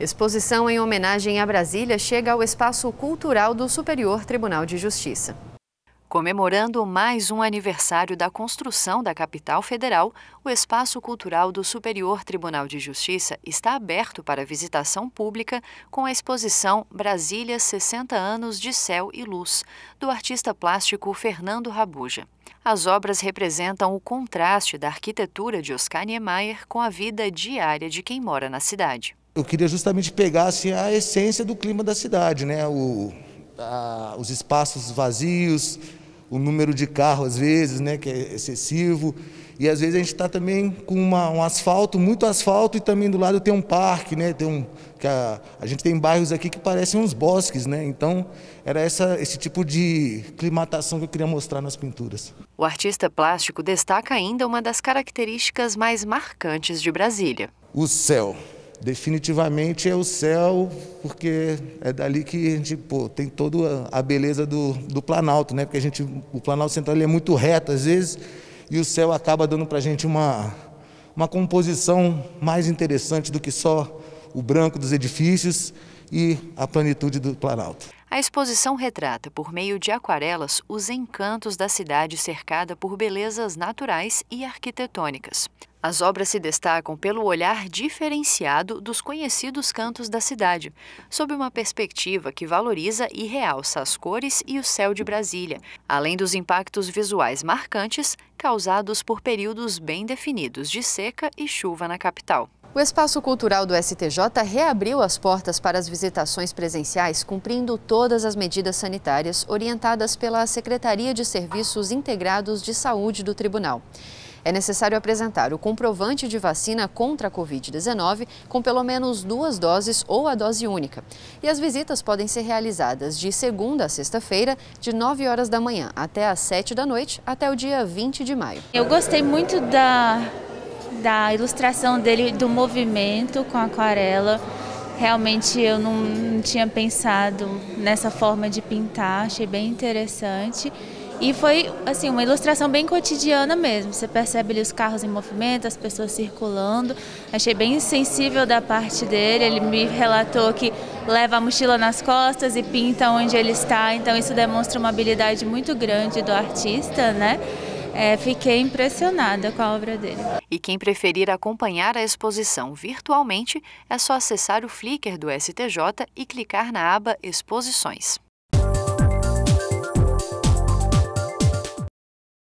Exposição em homenagem a Brasília chega ao espaço cultural do Superior Tribunal de Justiça. Comemorando mais um aniversário da construção da capital federal, o Espaço Cultural do Superior Tribunal de Justiça está aberto para visitação pública com a exposição Brasília 60 anos de céu e luz, do artista plástico Fernando Rabuja. As obras representam o contraste da arquitetura de Oscar Niemeyer com a vida diária de quem mora na cidade eu queria justamente pegar assim, a essência do clima da cidade, né? O, a, os espaços vazios, o número de carros, às vezes, né, que é excessivo. E às vezes a gente está também com uma, um asfalto, muito asfalto, e também do lado tem um parque, né? Tem um, que a, a gente tem bairros aqui que parecem uns bosques, né? Então era essa, esse tipo de climatação que eu queria mostrar nas pinturas. O artista plástico destaca ainda uma das características mais marcantes de Brasília: o céu definitivamente é o céu, porque é dali que a gente pô, tem toda a beleza do, do Planalto, né? Porque a gente, o Planalto Central é muito reto às vezes e o céu acaba dando para a gente uma, uma composição mais interessante do que só o branco dos edifícios e a plenitude do Planalto. A exposição retrata, por meio de aquarelas, os encantos da cidade cercada por belezas naturais e arquitetônicas. As obras se destacam pelo olhar diferenciado dos conhecidos cantos da cidade, sob uma perspectiva que valoriza e realça as cores e o céu de Brasília, além dos impactos visuais marcantes causados por períodos bem definidos de seca e chuva na capital. O Espaço Cultural do STJ reabriu as portas para as visitações presenciais, cumprindo todas as medidas sanitárias orientadas pela Secretaria de Serviços Integrados de Saúde do Tribunal. É necessário apresentar o comprovante de vacina contra a Covid-19 com pelo menos duas doses ou a dose única. E as visitas podem ser realizadas de segunda a sexta-feira, de 9 horas da manhã até às 7 da noite, até o dia 20 de maio. Eu gostei muito da da ilustração dele do movimento com aquarela. Realmente eu não, não tinha pensado nessa forma de pintar, achei bem interessante. E foi assim uma ilustração bem cotidiana mesmo. Você percebe ali os carros em movimento, as pessoas circulando. Achei bem sensível da parte dele. Ele me relatou que leva a mochila nas costas e pinta onde ele está. Então isso demonstra uma habilidade muito grande do artista, né? é, fiquei impressionada com a obra dele. E quem preferir acompanhar a exposição virtualmente, é só acessar o Flickr do STJ e clicar na aba Exposições.